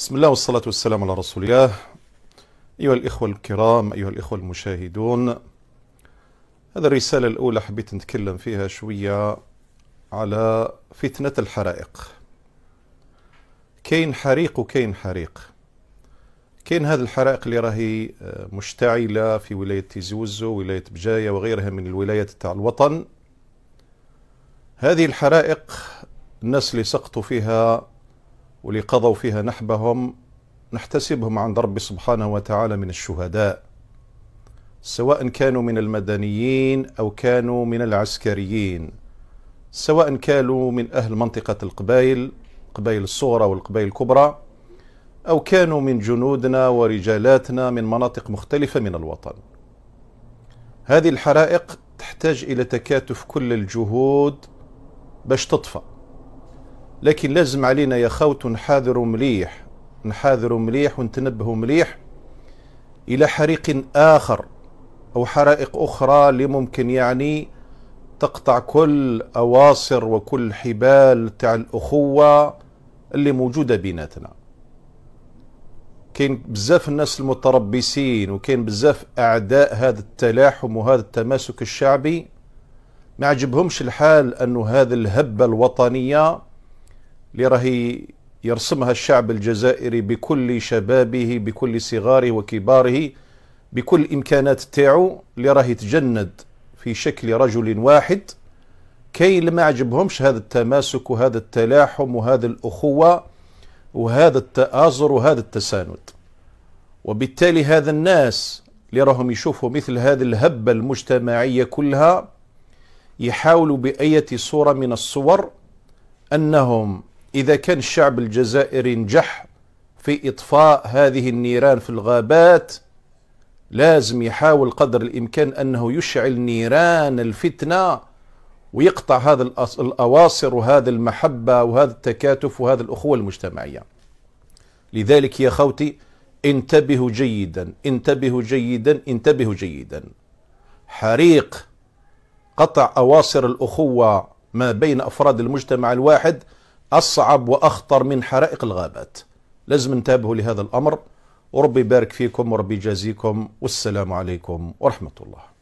بسم الله والصلاة والسلام على رسول الله أيها الإخوة الكرام أيها الإخوة المشاهدون هذا الرسالة الأولى حبيت نتكلم فيها شوية على فتنة الحرائق كاين حريق وكاين حريق كاين هذه الحرائق اللي راهي آه، مشتعلة في ولاية تيزوزو ولاية بجاية وغيرها من الولايات تاع الوطن هذه الحرائق الناس اللي سقطوا فيها واللي قضوا فيها نحبهم نحتسبهم عند رب سبحانه وتعالى من الشهداء سواء كانوا من المدنيين أو كانوا من العسكريين سواء كانوا من أهل منطقة القبائل قبائل الصغرى والقبائل الكبرى أو كانوا من جنودنا ورجالاتنا من مناطق مختلفة من الوطن هذه الحرائق تحتاج إلى تكاتف كل الجهود باش تطفأ لكن لازم علينا يا خوت نحاذروا مليح نحاذروا مليح ونتنبهوا مليح إلى حريق آخر أو حرائق أخرى اللي ممكن يعني تقطع كل أواصر وكل حبال تاع الأخوة اللي موجودة بيناتنا كاين بزاف الناس المتربصين وكاين بزاف أعداء هذا التلاحم وهذا التماسك الشعبي ما عجبهمش الحال أنه هذه الهبة الوطنية لرهي يرسمها الشعب الجزائري بكل شبابه بكل صغاره وكباره بكل إمكانات تاعو لراه يتجند في شكل رجل واحد كي ما عجبهمش هذا التماسك وهذا التلاحم وهذا الأخوة وهذا التآزر وهذا التساند وبالتالي هذا الناس اللي راهم يشوفوا مثل هذه الهبة المجتمعية كلها يحاولوا بأية صورة من الصور أنهم إذا كان الشعب الجزائري نجح في إطفاء هذه النيران في الغابات لازم يحاول قدر الإمكان أنه يشعل نيران الفتنة ويقطع هذا الأواصر وهذا المحبة وهذا التكاتف وهذا الأخوة المجتمعية لذلك يا خوتي انتبهوا جيدا انتبهوا جيدا انتبهوا جيدا حريق قطع أواصر الأخوة ما بين أفراد المجتمع الواحد أصعب وأخطر من حرائق الغابات لازم انتبهوا لهذا الأمر وربي يبارك فيكم وربي يجازيكم والسلام عليكم ورحمة الله